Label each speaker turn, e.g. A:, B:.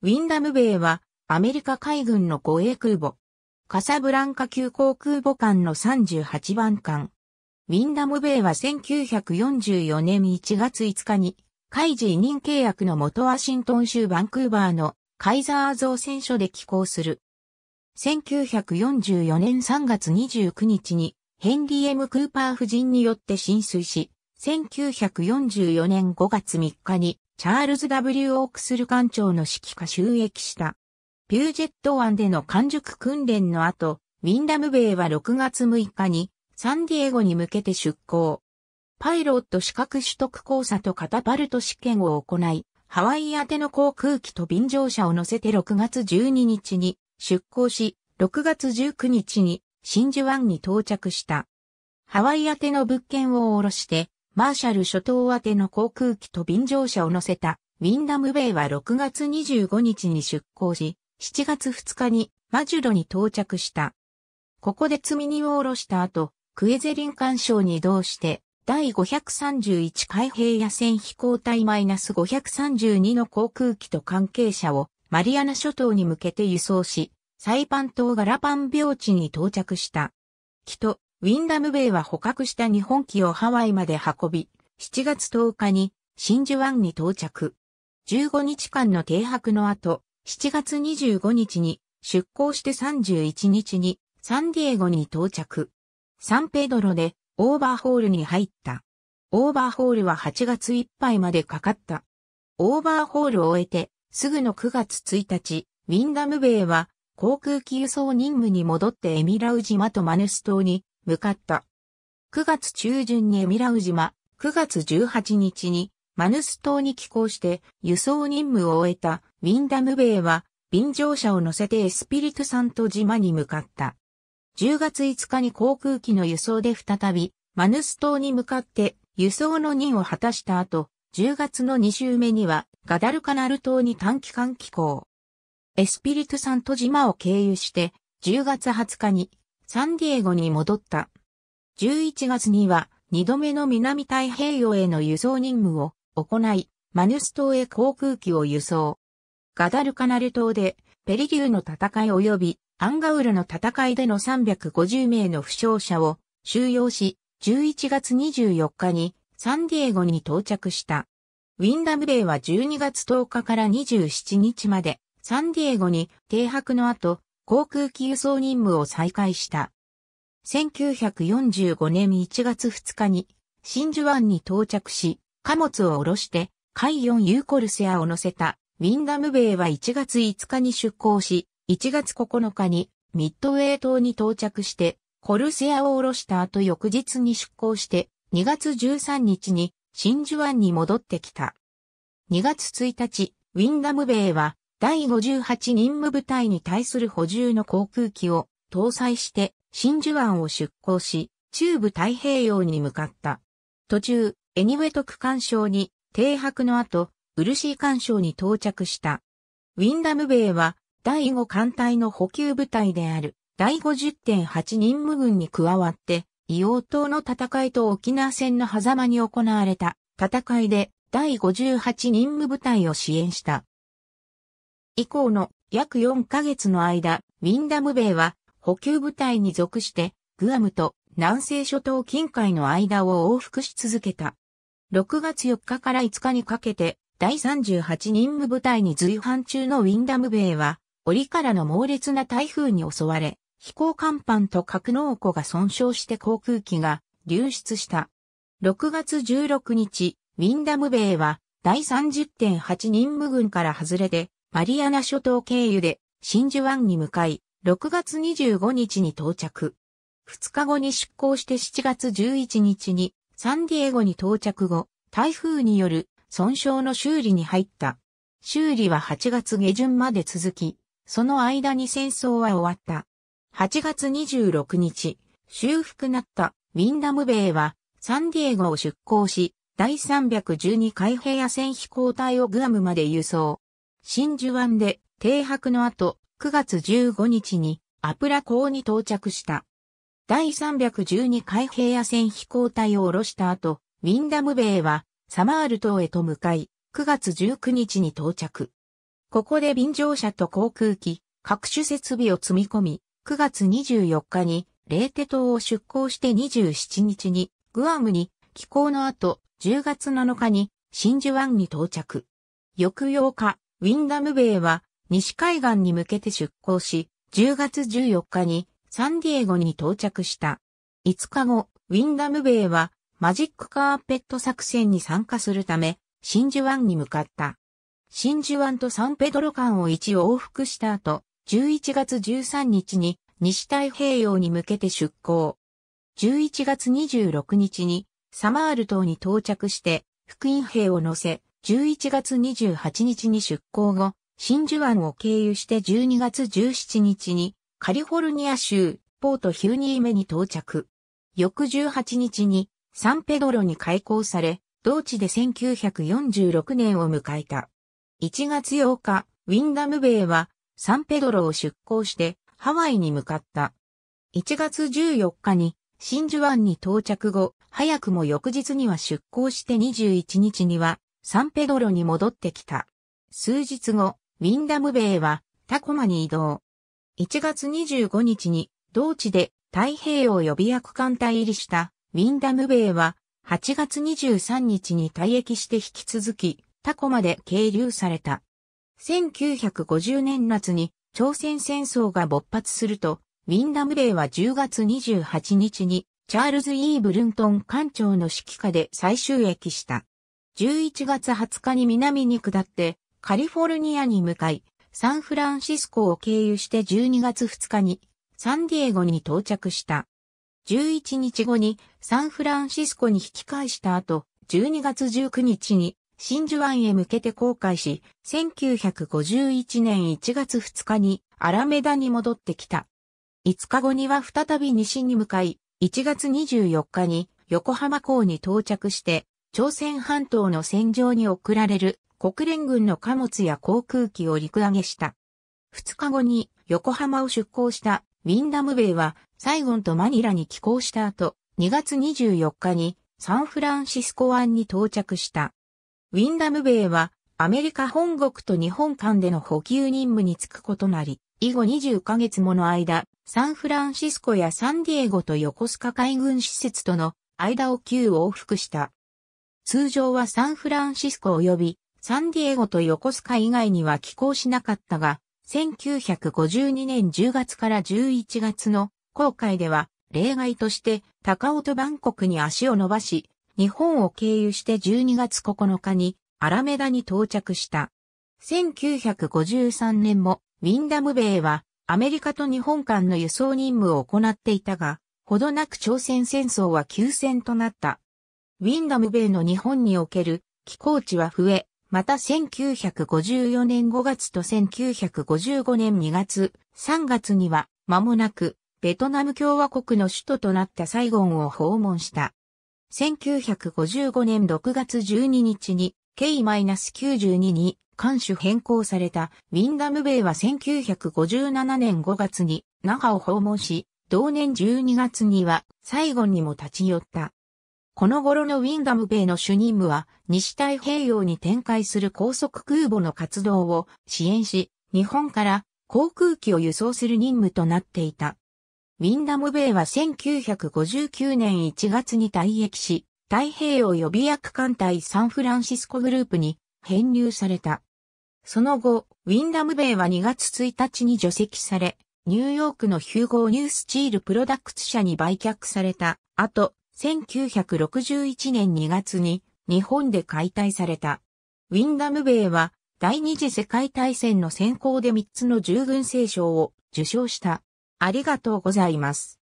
A: ウィンダム米はアメリカ海軍の護衛空母。カサブランカ急航空母艦の38番艦。ウィンダム米は1944年1月5日に、海事委任契約の元ワシントン州バンクーバーのカイザー造船所で寄港する。1944年3月29日にヘンリー・ M・ クーパー夫人によって浸水し、1944年5月3日にチャールズ W. オークスル艦長の指揮下収益した。ピュージェット湾での完熟訓練の後、ウィンダムベイは6月6日にサンディエゴに向けて出港。パイロット資格取得交差とカタパルト試験を行い、ハワイ宛ての航空機と便乗車を乗せて6月12日に出港し、6月19日に真珠湾に到着した。ハワイ宛ての物件を下ろして、マーシャル諸島宛ての航空機と便乗車を乗せたウィンダムベイは6月25日に出港し、7月2日にマジュロに到着した。ここで積み荷を下ろした後、クエゼリン干渉に移動して、第531海兵野戦飛行隊マイナス -532 の航空機と関係者をマリアナ諸島に向けて輸送し、サイパン島ガラパン病地に到着した。木とウィンダムベイは捕獲した日本機をハワイまで運び、7月10日に真珠湾に到着。15日間の停泊の後、7月25日に出港して31日にサンディエゴに到着。サンペドロでオーバーホールに入った。オーバーホールは8月いっぱいまでかかった。オーバーホールを終えてすぐの9月1日、ウィンダムベイは航空機輸送任務に戻ってエミラウ島とマヌス島に向かった。9月中旬にエミラウ島、9月18日にマヌス島に寄港して輸送任務を終えたウィンダムベイは便乗車を乗せてエスピリトサント島に向かった。10月5日に航空機の輸送で再びマヌス島に向かって輸送の任を果たした後、10月の2週目にはガダルカナル島に短期間寄港。エスピリトサント島を経由して10月20日にサンディエゴに戻った。11月には2度目の南太平洋への輸送任務を行い、マヌス島へ航空機を輸送。ガダルカナル島でペリリューの戦い及びアンガウルの戦いでの350名の負傷者を収容し、11月24日にサンディエゴに到着した。ウィンダムベイは12月10日から27日までサンディエゴに停泊の後、航空機輸送任務を再開した。1945年1月2日に、真珠湾に到着し、貨物を下ろして、海4ユーコルセアを乗せた、ウィンダムベイは1月5日に出港し、1月9日にミッドウェイ島に到着して、コルセアを下ろした後翌日に出港して、2月13日に真珠湾に戻ってきた。2月1日、ウィンダムベイは第58任務部隊に対する補充の航空機を搭載して真珠湾を出港し、中部太平洋に向かった。途中、エニウェト区間省に停泊の後、ウルシー干渉に到着した。ウィンダム米は第5艦隊の補給部隊である第50.8任務軍に加わって、硫黄島の戦いと沖縄戦の狭間に行われた戦いで第58任務部隊を支援した。以降の約4ヶ月の間、ウィンダム米は補給部隊に属してグアムと南西諸島近海の間を往復し続けた。6月4日から5日にかけて第38任務部隊に随伴中のウィンダム米は折からの猛烈な台風に襲われ、飛行甲板と格納庫が損傷して航空機が流出した。6月16日、ウィンダム米は第30.8任務軍から外れてマリアナ諸島経由で真珠湾に向かい、6月25日に到着。2日後に出港して7月11日にサンディエゴに到着後、台風による損傷の修理に入った。修理は8月下旬まで続き、その間に戦争は終わった。8月26日、修復なったウィンダムベイはサンディエゴを出港し、第312海兵野戦飛行隊をグアムまで輸送。真珠湾で停泊の後、9月15日にアプラ港に到着した。第312海兵野戦飛行隊を下ろした後、ウィンダムベイはサマール島へと向かい、9月19日に到着。ここで便乗車と航空機、各種設備を積み込み、9月24日にレーテ島を出港して27日にグアムに寄港の後、10月7日に真珠湾に到着。翌8日、ウィンダムベイは西海岸に向けて出港し、10月14日にサンディエゴに到着した。5日後、ウィンダムベイはマジックカーペット作戦に参加するため、真珠湾に向かった。真珠湾とサンペドロ間を一往復した後、11月13日に西太平洋に向けて出港。11月26日にサマール島に到着して、福音兵を乗せ、11月28日に出港後、真珠湾を経由して12月17日にカリフォルニア州ポートヒューニーメに到着。翌18日にサンペドロに開港され、同地で1946年を迎えた。1月8日、ウィンダムベイはサンペドロを出港してハワイに向かった。1月14日に真珠湾に到着後、早くも翌日には出港して21日にはサンペドロに戻ってきた。数日後、ウィンダムベイはタコマに移動。1月25日に同地で太平洋予備役艦隊入りしたウィンダムベイは8月23日に退役して引き続きタコまで経流された。1950年夏に朝鮮戦争が勃発すると、ウィンダムベイは10月28日にチャールズ・イー・ブルントン艦長の指揮下で再収益した。11月20日に南に下って、カリフォルニアに向かい、サンフランシスコを経由して12月2日に、サンディエゴに到着した。11日後にサンフランシスコに引き返した後、12月19日に真珠湾へ向けて航海し、1951年1月2日にアラメダに戻ってきた。5日後には再び西に向かい、1月24日に横浜港に到着して、朝鮮半島の戦場に送られる国連軍の貨物や航空機を陸揚げした。2日後に横浜を出港したウィンダムベイはサイゴンとマニラに寄港した後、2月24日にサンフランシスコ湾に到着した。ウィンダムベイはアメリカ本国と日本間での補給任務に就くことなり、以後20ヶ月もの間、サンフランシスコやサンディエゴと横須賀海軍施設との間を急往復した。通常はサンフランシスコ及びサンディエゴと横須賀以外には寄港しなかったが、1952年10月から11月の航海では例外として高尾とバンコクに足を伸ばし、日本を経由して12月9日にアラメダに到着した。1953年もウィンダム米はアメリカと日本間の輸送任務を行っていたが、ほどなく朝鮮戦争は休戦となった。ウィンダム米の日本における寄港地は増え、また1954年5月と1955年2月、3月には間もなくベトナム共和国の首都となったサイゴンを訪問した。1955年6月12日に K-92 に監守変更されたウィンダム米は1957年5月に那覇を訪問し、同年12月にはサイゴンにも立ち寄った。この頃のウィンダム米の主任務は、西太平洋に展開する高速空母の活動を支援し、日本から航空機を輸送する任務となっていた。ウィンダム米は1959年1月に退役し、太平洋予備役艦隊サンフランシスコグループに編入された。その後、ウィンダム米は2月1日に除籍され、ニューヨークのヒューゴーニュースチールプロダクツ社に売却された後、1961年2月に日本で解体された。ウィンダム米は第二次世界大戦の先行で3つの従軍聖賞を受賞した。ありがとうございます。